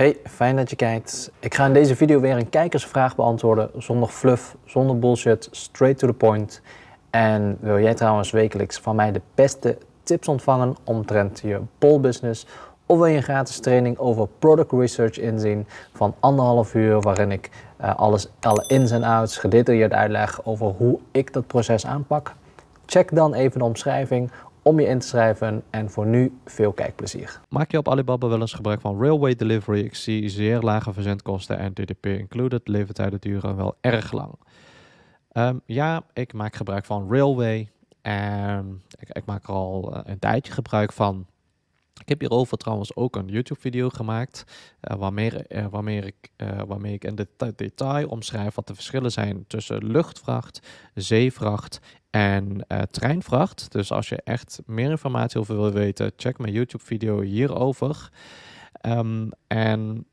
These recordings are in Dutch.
Hey, fijn dat je kijkt. Ik ga in deze video weer een kijkersvraag beantwoorden zonder fluff, zonder bullshit, straight to the point. En wil jij trouwens wekelijks van mij de beste tips ontvangen omtrent je business? Of wil je een gratis training over product research inzien van anderhalf uur waarin ik eh, alles, alle ins en outs gedetailleerd uitleg over hoe ik dat proces aanpak? Check dan even de omschrijving om je in te schrijven. En voor nu veel kijkplezier. Maak je op Alibaba wel eens gebruik van railway delivery? Ik zie zeer lage verzendkosten en DDP included. Levertijden duren wel erg lang. Ehm, ja, ik maak gebruik van railway. En ik, ik maak er al eh, een tijdje gebruik van. Ik heb hierover trouwens ook een YouTube-video gemaakt, eh, waarmee, eh, waarmee, ik, waarmee ik in detail omschrijf wat de verschillen zijn tussen luchtvracht, zeevracht en eh, treinvracht. Dus als je echt meer informatie over wil weten, check mijn YouTube-video hierover. Ehm, en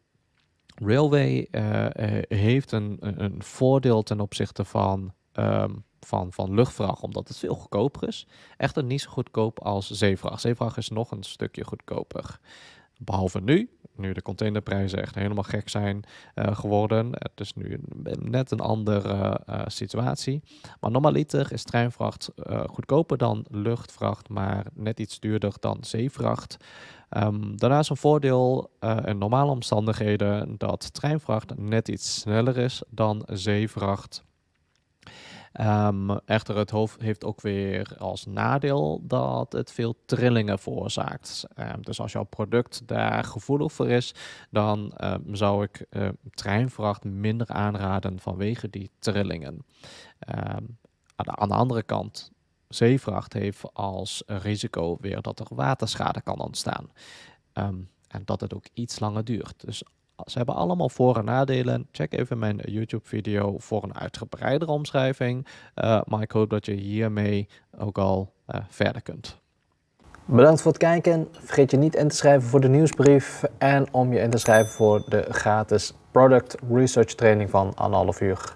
Railway eh, eh, heeft een, een, voordeel ten opzichte van, um, van, van luchtvracht, omdat het veel goedkoper is. Echter niet zo goedkoop als zeevracht. Zeevracht is nog een stukje goedkoper. Behalve nu, nu de containerprijzen echt helemaal gek zijn uh, geworden. Het is nu net een andere eh, eh, situatie. Maar normaliter is treinvracht goedkoper dan luchtvracht, maar net iets duurder dan zeevracht. Ehm, daarnaast een voordeel in normale omstandigheden dat treinvracht net iets sneller is dan zeevracht. Ehm, echter, het hoofd heeft ook weer als nadeel dat het veel trillingen veroorzaakt. Ehm, dus als jouw product daar gevoelig voor is, dan ehm, zou ik treinvracht minder aanraden vanwege die trillingen. aan de andere kant, zeevracht heeft als risico weer dat er waterschade kan ontstaan. en dat het ook iets langer duurt. Dus ze hebben allemaal voor- en nadelen. Check even mijn eh, YouTube-video voor een uitgebreidere omschrijving. Eh, maar ik hoop dat je hiermee ook al eh, verder kunt. Bedankt voor het kijken. Vergeet je niet in te schrijven voor de nieuwsbrief en om je in te schrijven voor de gratis product research training van anderhalf uur.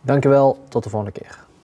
Dankjewel, tot de volgende keer.